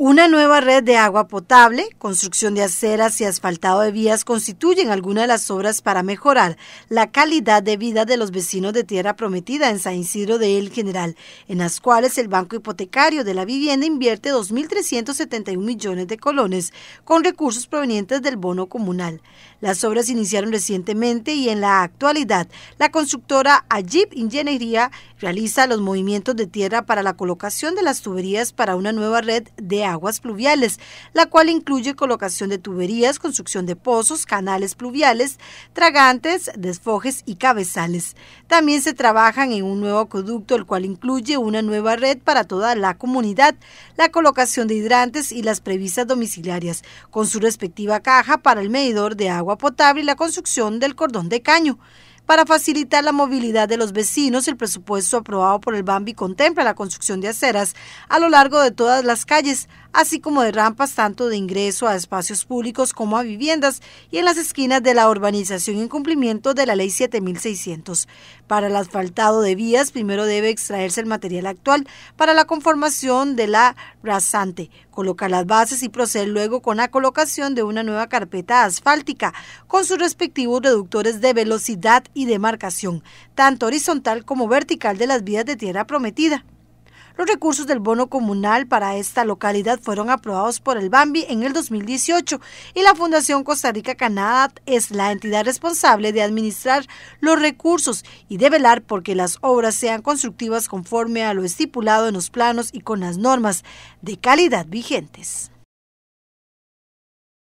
Una nueva red de agua potable, construcción de aceras y asfaltado de vías constituyen algunas de las obras para mejorar la calidad de vida de los vecinos de Tierra Prometida en San Isidro de El General, en las cuales el Banco Hipotecario de la Vivienda invierte 2.371 millones de colones con recursos provenientes del bono comunal. Las obras iniciaron recientemente y en la actualidad la constructora Ajib Ingeniería realiza los movimientos de tierra para la colocación de las tuberías para una nueva red de aguas pluviales, la cual incluye colocación de tuberías, construcción de pozos, canales pluviales, tragantes, desfojes y cabezales. También se trabajan en un nuevo conducto el cual incluye una nueva red para toda la comunidad, la colocación de hidrantes y las previstas domiciliarias, con su respectiva caja para el medidor de agua potable y la construcción del cordón de caño. Para facilitar la movilidad de los vecinos, el presupuesto aprobado por el Bambi contempla la construcción de aceras a lo largo de todas las calles, así como de rampas tanto de ingreso a espacios públicos como a viviendas y en las esquinas de la urbanización en cumplimiento de la Ley 7600. Para el asfaltado de vías, primero debe extraerse el material actual para la conformación de la rasante, colocar las bases y proceder luego con la colocación de una nueva carpeta asfáltica con sus respectivos reductores de velocidad y demarcación, tanto horizontal como vertical de las vías de tierra prometida. Los recursos del bono comunal para esta localidad fueron aprobados por el Bambi en el 2018 y la Fundación Costa Rica Canadá es la entidad responsable de administrar los recursos y de velar porque las obras sean constructivas conforme a lo estipulado en los planos y con las normas de calidad vigentes.